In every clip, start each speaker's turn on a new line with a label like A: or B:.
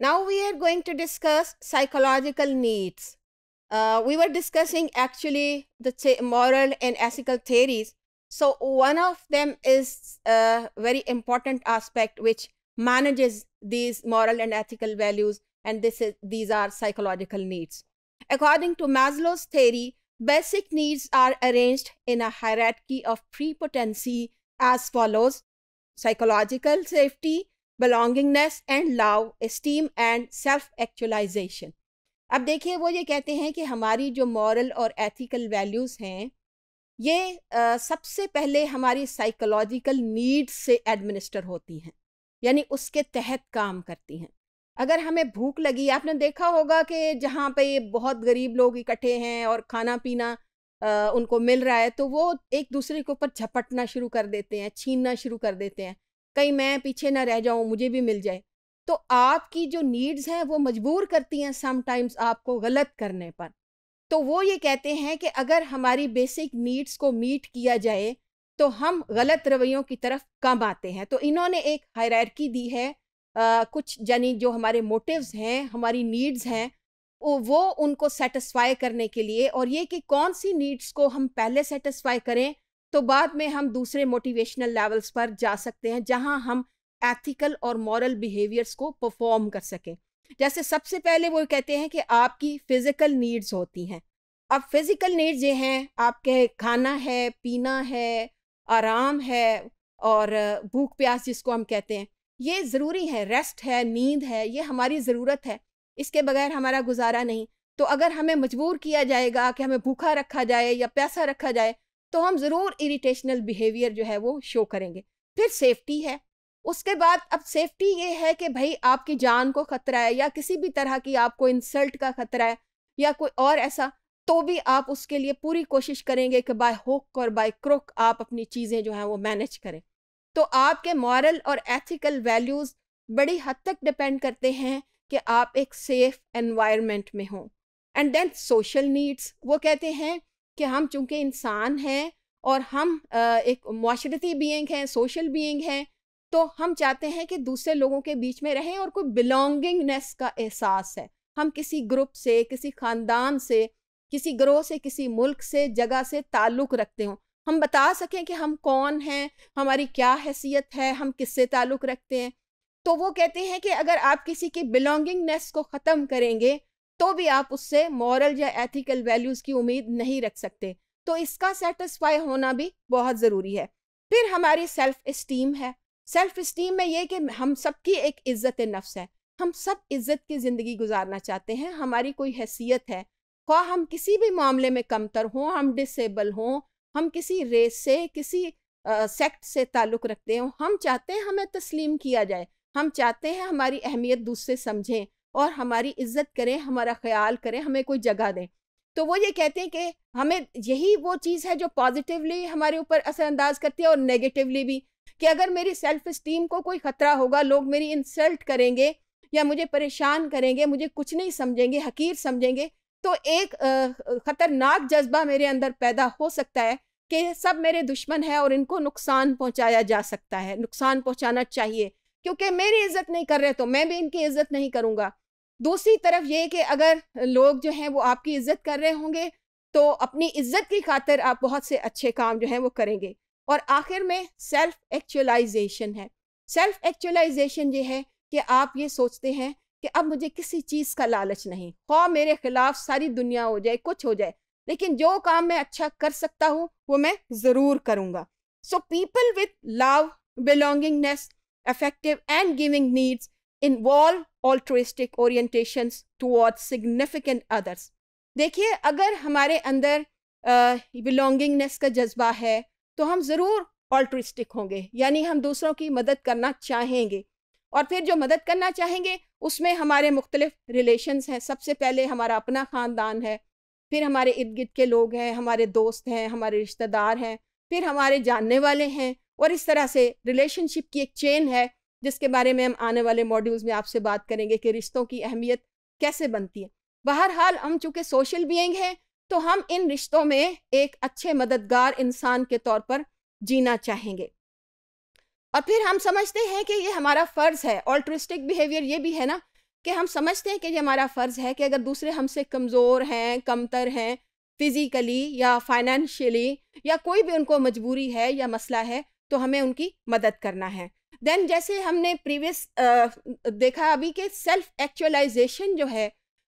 A: Now we are going to discuss psychological needs. Uh, we were discussing actually the moral and ethical theories. So one of them is a uh, very important aspect which manages these moral and ethical values and this is, these are psychological needs. According to Maslow's theory, basic needs are arranged in a hierarchy of prepotency as follows. Psychological safety, belongingness and love esteem and self actualisation अब देखिए वो ये कहते हैं कि हमारी जो moral और एथिकल वैल्यूज़ हैं ये आ, सबसे पहले हमारी साइकोलॉजिकल नीड्स से एडमिनिस्टर होती हैं यानी उसके तहत काम करती हैं अगर हमें भूख लगी आपने देखा होगा कि जहाँ पे बहुत गरीब लोग इकट्ठे हैं और खाना पीना आ, उनको मिल रहा है तो वो एक दूसरे के ऊपर झपटना शुरू कर देते हैं छीनना शुरू कर देते हैं कहीं मैं पीछे ना रह जाऊँ मुझे भी मिल जाए तो आपकी जो नीड्स हैं वो मजबूर करती हैं समटाइम्स आपको गलत करने पर तो वो ये कहते हैं कि अगर हमारी बेसिक नीड्स को मीट किया जाए तो हम गलत रवैयों की तरफ कम आते हैं तो इन्होंने एक हायरकी दी है आ, कुछ यानी जो हमारे मोटिव्स हैं हमारी नीड्स हैं वो उनको सेटिस्फाई करने के लिए और ये कि कौन सी नीड्स को हम पहले सेटिस्फाई करें तो बाद में हम दूसरे मोटिवेशनल लेवल्स पर जा सकते हैं जहां हम एथिकल और मॉरल बिहेवियर्स को परफॉर्म कर सकें जैसे सबसे पहले वो कहते हैं कि आपकी फिजिकल नीड्स होती हैं अब फिजिकल नीड्स ये हैं आपके खाना है पीना है आराम है और भूख प्यास जिसको हम कहते हैं ये ज़रूरी है रेस्ट है नींद है ये हमारी ज़रूरत है इसके बगैर हमारा गुजारा नहीं तो अगर हमें मजबूर किया जाएगा कि हमें भूखा रखा जाए या प्यासा रखा जाए तो हम ज़रूर इरिटेशनल बिहेवियर जो है वो शो करेंगे फिर सेफ्टी है उसके बाद अब सेफ्टी ये है कि भाई आपकी जान को खतरा है या किसी भी तरह की आपको इंसल्ट का खतरा है या कोई और ऐसा तो भी आप उसके लिए पूरी कोशिश करेंगे कि बाय हुक और बाय क्रुक आप अपनी चीज़ें जो हैं वो मैनेज करें तो आपके मॉरल और एथिकल वैल्यूज़ बड़ी हद तक डिपेंड करते हैं कि आप एक सेफ एनवायरनमेंट में हों एंड देन सोशल नीड्स वो कहते हैं कि हम चूंकि इंसान हैं और हम एक माशरती बींग हैं सोशल बींग हैं तो हम चाहते हैं कि दूसरे लोगों के बीच में रहें और कोई बिलोंगिंगनेस का एहसास है हम किसी ग्रुप से किसी ख़ानदान से किसी ग्रोह से किसी मुल्क से जगह से ताल्लुक़ रखते हों हम बता सकें कि हम कौन हैं हमारी क्या हैसियत है हम किससे ताल्लुक़ रखते हैं तो वो कहते हैं कि अगर आप किसी की बिलोंगिंगनेस को ख़त्म करेंगे तो भी आप उससे मॉरल या एथिकल वैल्यूज़ की उम्मीद नहीं रख सकते तो इसका सेटिस्फाई होना भी बहुत ज़रूरी है फिर हमारी सेल्फ इस्टीम है सेल्फ इस्टीम में ये कि हम सबकी एक इज़्ज़त नफ्स है हम सब इज़्ज़त की ज़िंदगी गुजारना चाहते हैं हमारी कोई हैसियत है ख्वा हम किसी भी मामले में कमतर हों हम डिसेबल हों हम किसी रेस से किसी सेक्ट से ताल्लुक़ रखते हों हम चाहते हैं हमें तस्लीम किया जाए हम चाहते हैं हमारी अहमियत दूसरे समझें और हमारी इज्जत करें हमारा ख्याल करें हमें कोई जगह दें तो वो ये कहते हैं कि हमें यही वो चीज़ है जो पॉजिटिवली हमारे ऊपर असरअंदाज करती है और नेगेटिवली भी कि अगर मेरी सेल्फ इस्टीम को कोई ख़तरा होगा लोग मेरी इंसल्ट करेंगे या मुझे परेशान करेंगे मुझे कुछ नहीं समझेंगे हकीर समझेंगे तो एक ख़तरनाक जज्बा मेरे अंदर पैदा हो सकता है कि सब मेरे दुश्मन है और इनको नुकसान पहुंचाया जा सकता है नुकसान पहुंचाना चाहिए क्योंकि मेरी इज्जत नहीं कर रहे तो मैं भी इनकी इज्जत नहीं करूंगा दूसरी तरफ ये कि अगर लोग जो हैं वो आपकी इज्जत कर रहे होंगे तो अपनी इज्जत की खातिर आप बहुत से अच्छे काम जो हैं वो करेंगे और आखिर में सेल्फ एक्चुअलाइजेशन है सेल्फ एक्चुअलाइजेशन ये है कि आप ये सोचते हैं कि अब मुझे किसी चीज़ का लालच नहीं खौ हाँ, मेरे खिलाफ सारी दुनिया हो जाए कुछ हो जाए लेकिन जो काम मैं अच्छा कर सकता हूँ वो मैं ज़रूर करूँगा so people with love belongingness affective and giving needs involve altruistic orientations towards significant others देखिए अगर हमारे अंदर बिलोंगिंगनेस uh, का जज्बा है तो हम ज़रूर ऑल्ट्रिस्टिक होंगे यानी हम दूसरों की मदद करना चाहेंगे और फिर जो मदद करना चाहेंगे उसमें हमारे मुख्तलिफ रिलेशन हैं सबसे पहले हमारा अपना ख़ानदान है फिर हमारे इर्द गिर्द के लोग हैं हमारे दोस्त हैं हमारे रिश्तेदार हैं फिर हमारे जानने वाले हैं और इस तरह से रिलेशनशिप की एक चेन है जिसके बारे में हम आने वाले मॉड्यूल्स में आपसे बात करेंगे कि रिश्तों की अहमियत कैसे बनती है बहरहाल हम चूँकि सोशल बीइंग हैं तो हम इन रिश्तों में एक अच्छे मददगार इंसान के तौर पर जीना चाहेंगे और फिर हम समझते हैं कि ये हमारा फ़र्ज़ है ऑल्ट्रिस्टिक बिहेवियर ये भी है ना कि हम समझते हैं कि ये हमारा फ़र्ज़ है कि अगर दूसरे हमसे कमज़ोर हैं कमतर हैं फिज़िकली या फाइनेंशियली या कोई भी उनको मजबूरी है या मसला है तो हमें उनकी मदद करना है देन जैसे हमने प्रीवियस देखा अभी के सेल्फ एक्चुअलाइजेशन जो है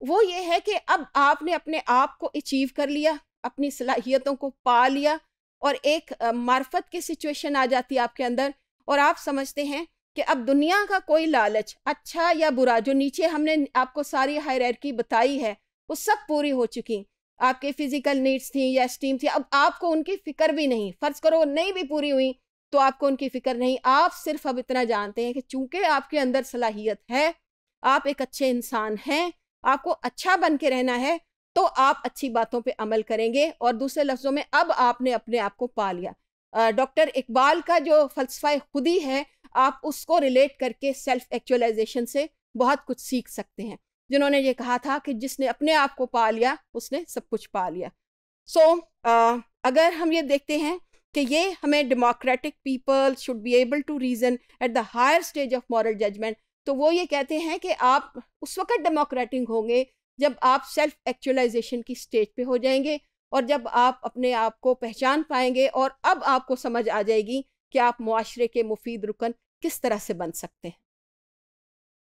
A: वो ये है कि अब आपने अपने आप को अचीव कर लिया अपनी सलाहियतों को पा लिया और एक मार्फत की सिचुएशन आ जाती है आपके अंदर और आप समझते हैं कि अब दुनिया का कोई लालच अच्छा या बुरा जो नीचे हमने आपको सारी हायरकी बताई है वो सब पूरी हो चुकी आपके फिजिकल नीड्स थी या स्टीम थी अब आपको उनकी फिक्र भी नहीं फर्ज करो नहीं भी पूरी हुई तो आपको उनकी फिक्र नहीं आप सिर्फ अब इतना जानते हैं कि चूंकि आपके अंदर सलाहियत है आप एक अच्छे इंसान हैं आपको अच्छा बन के रहना है तो आप अच्छी बातों पे अमल करेंगे और दूसरे लफ्ज़ों में अब आपने अपने आप को पा लिया डॉक्टर इकबाल का जो फलसफा खुदी है आप उसको रिलेट करके सेल्फ एक्चुअलाइजेशन से बहुत कुछ सीख सकते हैं जिन्होंने ये कहा था कि जिसने अपने आप को पा लिया उसने सब कुछ पा लिया सो so, अगर हम ये देखते हैं कि ये हमें democratic people should be able to reason at the higher stage of moral judgement तो वो ये कहते हैं कि आप उस वक्त डेमोक्रेटिक होंगे जब आप सेल्फ एक्चुअलाइजेशन की स्टेज पे हो जाएंगे और जब आप अपने आप को पहचान पाएंगे और अब आपको समझ आ जाएगी कि आप माशरे के मुफीद रुकन किस तरह से बन सकते हैं